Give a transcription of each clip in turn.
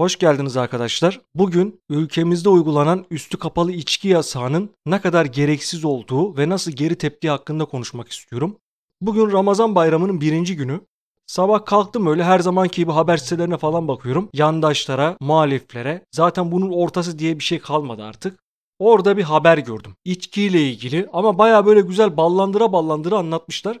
Hoş geldiniz arkadaşlar. Bugün ülkemizde uygulanan üstü kapalı içki yasağının ne kadar gereksiz olduğu ve nasıl geri tepki hakkında konuşmak istiyorum. Bugün Ramazan bayramının birinci günü. Sabah kalktım öyle her zamanki gibi haber sitelerine falan bakıyorum. Yandaşlara, muhaliflere. Zaten bunun ortası diye bir şey kalmadı artık. Orada bir haber gördüm. İçkiyle ilgili ama baya böyle güzel ballandıra ballandıra anlatmışlar.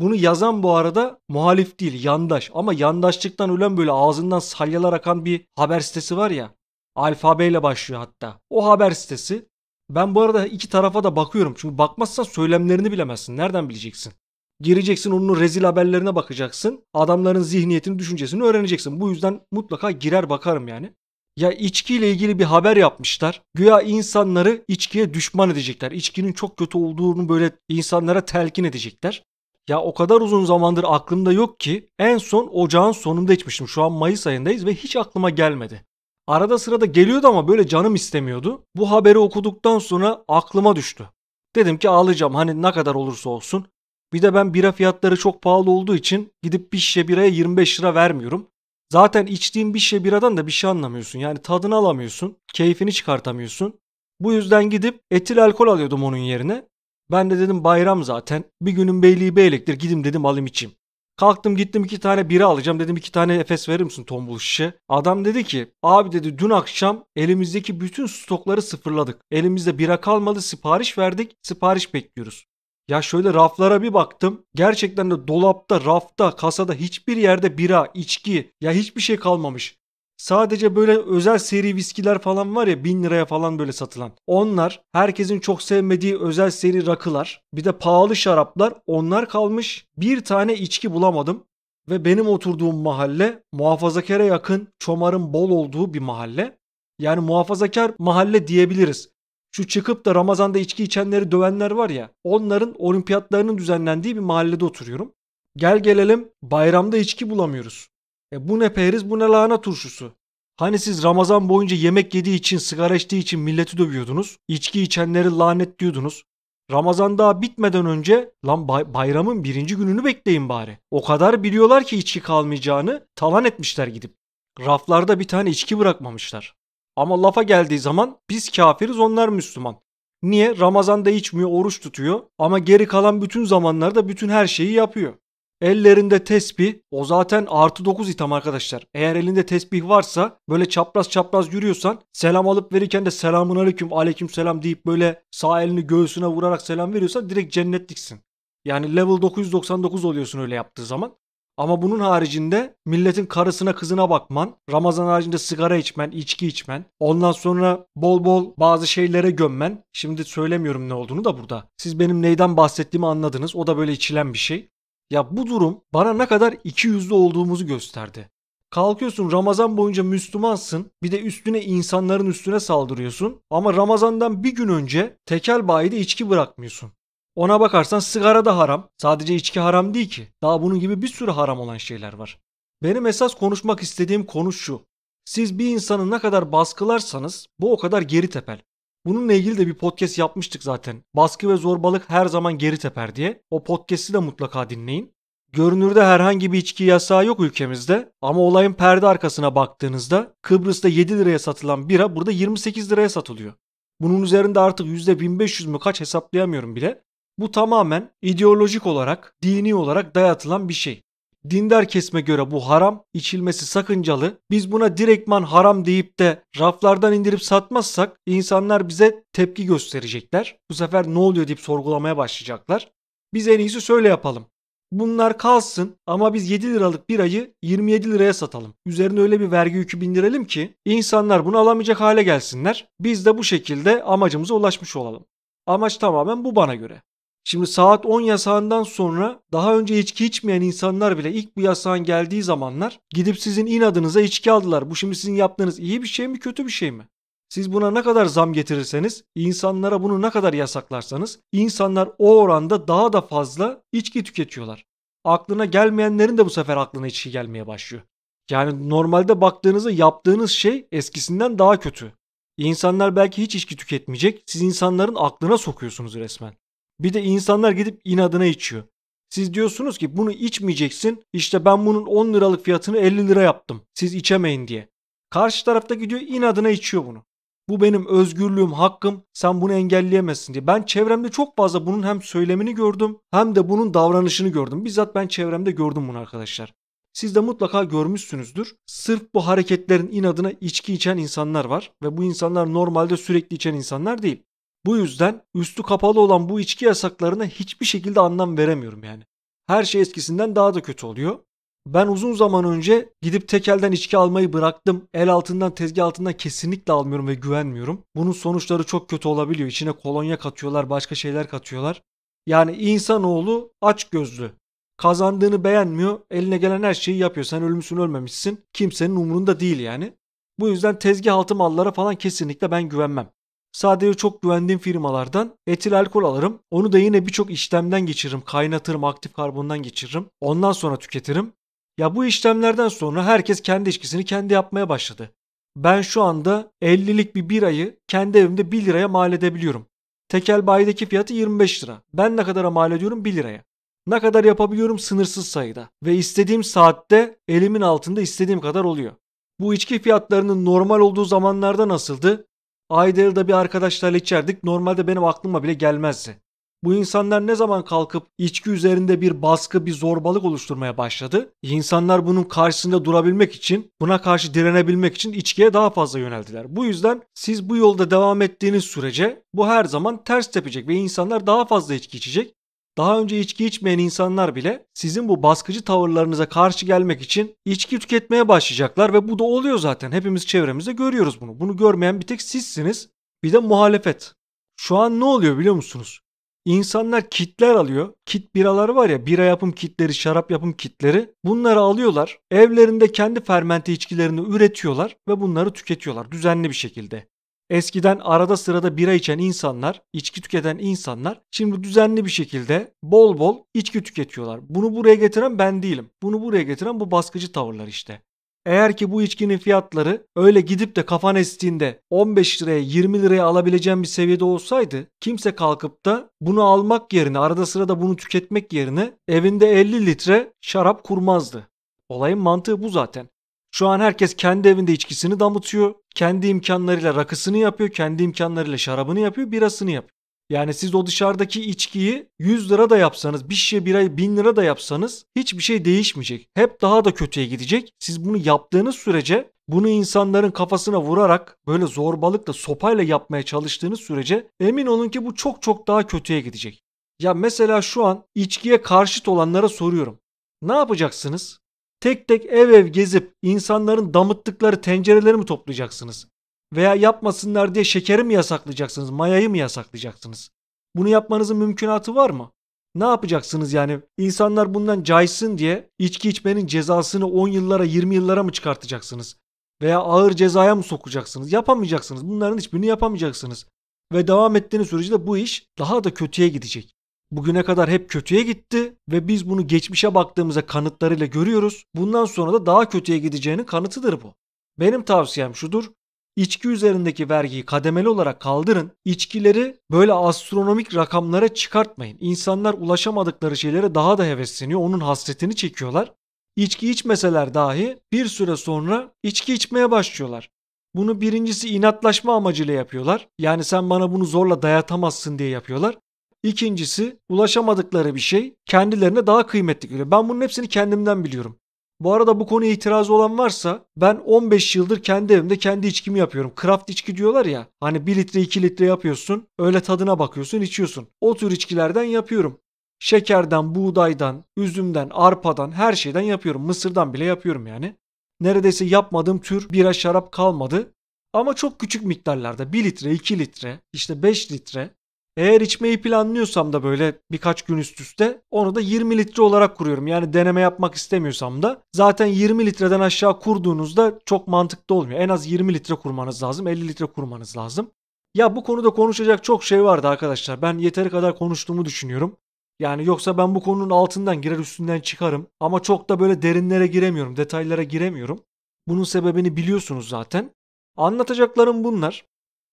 Bunu yazan bu arada muhalif değil yandaş ama yandaşlıktan ölen böyle ağzından salyalar akan bir haber sitesi var ya. Alfabeyle başlıyor hatta. O haber sitesi. Ben bu arada iki tarafa da bakıyorum. Çünkü bakmazsan söylemlerini bilemezsin. Nereden bileceksin? Gireceksin onun rezil haberlerine bakacaksın. Adamların zihniyetini, düşüncesini öğreneceksin. Bu yüzden mutlaka girer bakarım yani. Ya içkiyle ilgili bir haber yapmışlar. Güya insanları içkiye düşman edecekler. İçkinin çok kötü olduğunu böyle insanlara telkin edecekler. Ya o kadar uzun zamandır aklımda yok ki en son ocağın sonunda içmiştim. Şu an Mayıs ayındayız ve hiç aklıma gelmedi. Arada sırada geliyordu ama böyle canım istemiyordu. Bu haberi okuduktan sonra aklıma düştü. Dedim ki ağlayacağım hani ne kadar olursa olsun. Bir de ben bira fiyatları çok pahalı olduğu için gidip bir şişe biraya 25 lira vermiyorum. Zaten içtiğim bir şişe biradan da bir şey anlamıyorsun. Yani tadını alamıyorsun, keyfini çıkartamıyorsun. Bu yüzden gidip etil alkol alıyordum onun yerine. Ben de dedim bayram zaten. Bir günün beyliği beylektir gidim dedim alayım içeyim. Kalktım gittim iki tane bira alacağım dedim iki tane Efes verir misin tombul şişe? Adam dedi ki abi dedi dün akşam elimizdeki bütün stokları sıfırladık. Elimizde bira kalmadı sipariş verdik sipariş bekliyoruz. Ya şöyle raflara bir baktım. Gerçekten de dolapta, rafta, kasada hiçbir yerde bira, içki ya hiçbir şey kalmamış. Sadece böyle özel seri viskiler falan var ya 1000 liraya falan böyle satılan. Onlar herkesin çok sevmediği özel seri rakılar bir de pahalı şaraplar onlar kalmış bir tane içki bulamadım. Ve benim oturduğum mahalle muhafazakara yakın çomarın bol olduğu bir mahalle. Yani muhafazakar mahalle diyebiliriz. Şu çıkıp da Ramazan'da içki içenleri dövenler var ya onların olimpiyatlarının düzenlendiği bir mahallede oturuyorum. Gel gelelim bayramda içki bulamıyoruz. E bu ne periz bu ne lahana turşusu. Hani siz Ramazan boyunca yemek yediği için, sigara içtiği için milleti dövüyordunuz. İçki içenleri lanet diyordunuz. Ramazan daha bitmeden önce lan bay- bayramın birinci gününü bekleyin bari. O kadar biliyorlar ki içki kalmayacağını talan etmişler gidip. Raflarda bir tane içki bırakmamışlar. Ama lafa geldiği zaman biz kafiriz onlar Müslüman. Niye? Ramazan'da içmiyor, oruç tutuyor ama geri kalan bütün zamanlarda bütün her şeyi yapıyor. Ellerinde tesbih. O zaten artı 9 item arkadaşlar. Eğer elinde tesbih varsa böyle çapraz çapraz yürüyorsan selam alıp verirken de selamun aleyküm aleyküm selam deyip böyle sağ elini göğsüne vurarak selam veriyorsan direkt cennetliksin. Yani level 999 oluyorsun öyle yaptığı zaman. Ama bunun haricinde milletin karısına kızına bakman, Ramazan haricinde sigara içmen, içki içmen, ondan sonra bol bol bazı şeylere gömmen. Şimdi söylemiyorum ne olduğunu da burada. Siz benim neyden bahsettiğimi anladınız. O da böyle içilen bir şey. Ya bu durum bana ne kadar iki yüzlü olduğumuzu gösterdi. Kalkıyorsun Ramazan boyunca Müslümansın bir de üstüne insanların üstüne saldırıyorsun ama Ramazan'dan bir gün önce tekel bayide içki bırakmıyorsun. Ona bakarsan sigara da haram. Sadece içki haram değil ki. Daha bunun gibi bir sürü haram olan şeyler var. Benim esas konuşmak istediğim konu şu. Siz bir insanı ne kadar baskılarsanız bu o kadar geri tepel. Bununla ilgili de bir podcast yapmıştık zaten. Baskı ve zorbalık her zaman geri teper diye. O podcast'i de mutlaka dinleyin. Görünürde herhangi bir içki yasağı yok ülkemizde ama olayın perde arkasına baktığınızda Kıbrıs'ta 7 liraya satılan bira burada 28 liraya satılıyor. Bunun üzerinde artık %1500 mü kaç hesaplayamıyorum bile. Bu tamamen ideolojik olarak, dini olarak dayatılan bir şey. Dindar kesme göre bu haram, içilmesi sakıncalı. Biz buna direktman haram deyip de raflardan indirip satmazsak insanlar bize tepki gösterecekler. Bu sefer ne oluyor deyip sorgulamaya başlayacaklar. Biz en iyisi şöyle yapalım. Bunlar kalsın ama biz 7 liralık bir ayı 27 liraya satalım. Üzerine öyle bir vergi yükü bindirelim ki insanlar bunu alamayacak hale gelsinler. Biz de bu şekilde amacımıza ulaşmış olalım. Amaç tamamen bu bana göre. Şimdi saat 10 yasağından sonra daha önce içki içmeyen insanlar bile ilk bu yasağın geldiği zamanlar gidip sizin inadınıza içki aldılar. Bu şimdi sizin yaptığınız iyi bir şey mi kötü bir şey mi? Siz buna ne kadar zam getirirseniz, insanlara bunu ne kadar yasaklarsanız, insanlar o oranda daha da fazla içki tüketiyorlar. Aklına gelmeyenlerin de bu sefer aklına içki gelmeye başlıyor. Yani normalde baktığınızda yaptığınız şey eskisinden daha kötü. İnsanlar belki hiç içki tüketmeyecek, siz insanların aklına sokuyorsunuz resmen. Bir de insanlar gidip inadına içiyor. Siz diyorsunuz ki bunu içmeyeceksin. İşte ben bunun 10 liralık fiyatını 50 lira yaptım. Siz içemeyin diye. Karşı tarafta gidiyor inadına içiyor bunu. Bu benim özgürlüğüm, hakkım. Sen bunu engelleyemezsin diye. Ben çevremde çok fazla bunun hem söylemini gördüm hem de bunun davranışını gördüm. Bizzat ben çevremde gördüm bunu arkadaşlar. Siz de mutlaka görmüşsünüzdür. Sırf bu hareketlerin inadına içki içen insanlar var ve bu insanlar normalde sürekli içen insanlar değil. Bu yüzden üstü kapalı olan bu içki yasaklarına hiçbir şekilde anlam veremiyorum yani. Her şey eskisinden daha da kötü oluyor. Ben uzun zaman önce gidip tekelden içki almayı bıraktım. El altından tezgah altından kesinlikle almıyorum ve güvenmiyorum. Bunun sonuçları çok kötü olabiliyor. İçine kolonya katıyorlar, başka şeyler katıyorlar. Yani insanoğlu aç gözlü. Kazandığını beğenmiyor. Eline gelen her şeyi yapıyor. Sen ölmüşsün ölmemişsin. Kimsenin umurunda değil yani. Bu yüzden tezgah altı mallara falan kesinlikle ben güvenmem. Sadece çok güvendiğim firmalardan etil alkol alırım. Onu da yine birçok işlemden geçiririm. Kaynatırım, aktif karbondan geçiririm. Ondan sonra tüketirim. Ya bu işlemlerden sonra herkes kendi içkisini kendi yapmaya başladı. Ben şu anda 50'lik bir birayı kendi evimde 1 liraya mal edebiliyorum. Tekel bayideki fiyatı 25 lira. Ben ne kadara mal ediyorum 1 liraya. Ne kadar yapabiliyorum sınırsız sayıda ve istediğim saatte elimin altında istediğim kadar oluyor. Bu içki fiyatlarının normal olduğu zamanlarda nasıldı? Aydalı'da bir arkadaşlarla içerdik. Normalde benim aklıma bile gelmezdi. Bu insanlar ne zaman kalkıp içki üzerinde bir baskı, bir zorbalık oluşturmaya başladı? İnsanlar bunun karşısında durabilmek için, buna karşı direnebilmek için içkiye daha fazla yöneldiler. Bu yüzden siz bu yolda devam ettiğiniz sürece bu her zaman ters tepecek ve insanlar daha fazla içki içecek daha önce içki içmeyen insanlar bile sizin bu baskıcı tavırlarınıza karşı gelmek için içki tüketmeye başlayacaklar ve bu da oluyor zaten. Hepimiz çevremizde görüyoruz bunu. Bunu görmeyen bir tek sizsiniz. Bir de muhalefet. Şu an ne oluyor biliyor musunuz? İnsanlar kitler alıyor. Kit biraları var ya bira yapım kitleri, şarap yapım kitleri. Bunları alıyorlar. Evlerinde kendi fermente içkilerini üretiyorlar ve bunları tüketiyorlar düzenli bir şekilde. Eskiden arada sırada bira içen insanlar, içki tüketen insanlar şimdi düzenli bir şekilde bol bol içki tüketiyorlar. Bunu buraya getiren ben değilim. Bunu buraya getiren bu baskıcı tavırlar işte. Eğer ki bu içkinin fiyatları öyle gidip de kafan estiğinde 15 liraya 20 liraya alabileceğim bir seviyede olsaydı kimse kalkıp da bunu almak yerine arada sırada bunu tüketmek yerine evinde 50 litre şarap kurmazdı. Olayın mantığı bu zaten. Şu an herkes kendi evinde içkisini damıtıyor. Kendi imkanlarıyla rakısını yapıyor. Kendi imkanlarıyla şarabını yapıyor. Birasını yapıyor. Yani siz o dışarıdaki içkiyi 100 lira da yapsanız, bir şişe birayı 1000 lira da yapsanız hiçbir şey değişmeyecek. Hep daha da kötüye gidecek. Siz bunu yaptığınız sürece bunu insanların kafasına vurarak böyle zorbalıkla sopayla yapmaya çalıştığınız sürece emin olun ki bu çok çok daha kötüye gidecek. Ya mesela şu an içkiye karşıt olanlara soruyorum. Ne yapacaksınız? Tek tek ev ev gezip insanların damıttıkları tencereleri mi toplayacaksınız? Veya yapmasınlar diye şekeri mi yasaklayacaksınız? Mayayı mı yasaklayacaksınız? Bunu yapmanızın mümkünatı var mı? Ne yapacaksınız yani? İnsanlar bundan caysın diye içki içmenin cezasını 10 yıllara 20 yıllara mı çıkartacaksınız? Veya ağır cezaya mı sokacaksınız? Yapamayacaksınız. Bunların hiçbirini yapamayacaksınız. Ve devam ettiğiniz sürece de bu iş daha da kötüye gidecek bugüne kadar hep kötüye gitti ve biz bunu geçmişe baktığımızda kanıtlarıyla görüyoruz. Bundan sonra da daha kötüye gideceğinin kanıtıdır bu. Benim tavsiyem şudur. İçki üzerindeki vergiyi kademeli olarak kaldırın. İçkileri böyle astronomik rakamlara çıkartmayın. İnsanlar ulaşamadıkları şeylere daha da hevesleniyor. Onun hasretini çekiyorlar. İçki içmeseler dahi bir süre sonra içki içmeye başlıyorlar. Bunu birincisi inatlaşma amacıyla yapıyorlar. Yani sen bana bunu zorla dayatamazsın diye yapıyorlar. İkincisi ulaşamadıkları bir şey kendilerine daha kıymetli geliyor. Ben bunun hepsini kendimden biliyorum. Bu arada bu konuya itirazı olan varsa ben 15 yıldır kendi evimde kendi içkimi yapıyorum. Craft içki diyorlar ya hani 1 litre 2 litre yapıyorsun öyle tadına bakıyorsun içiyorsun. O tür içkilerden yapıyorum. Şekerden, buğdaydan, üzümden, arpadan her şeyden yapıyorum. Mısırdan bile yapıyorum yani. Neredeyse yapmadığım tür bira şarap kalmadı. Ama çok küçük miktarlarda 1 litre, 2 litre, işte 5 litre eğer içmeyi planlıyorsam da böyle birkaç gün üst üste onu da 20 litre olarak kuruyorum. Yani deneme yapmak istemiyorsam da zaten 20 litreden aşağı kurduğunuzda çok mantıklı olmuyor. En az 20 litre kurmanız lazım, 50 litre kurmanız lazım. Ya bu konuda konuşacak çok şey vardı arkadaşlar. Ben yeteri kadar konuştuğumu düşünüyorum. Yani yoksa ben bu konunun altından girer üstünden çıkarım. Ama çok da böyle derinlere giremiyorum, detaylara giremiyorum. Bunun sebebini biliyorsunuz zaten. Anlatacaklarım bunlar.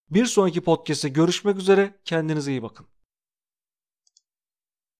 Bir sonraki podcast'te görüşmek üzere. Kendinize iyi bakın.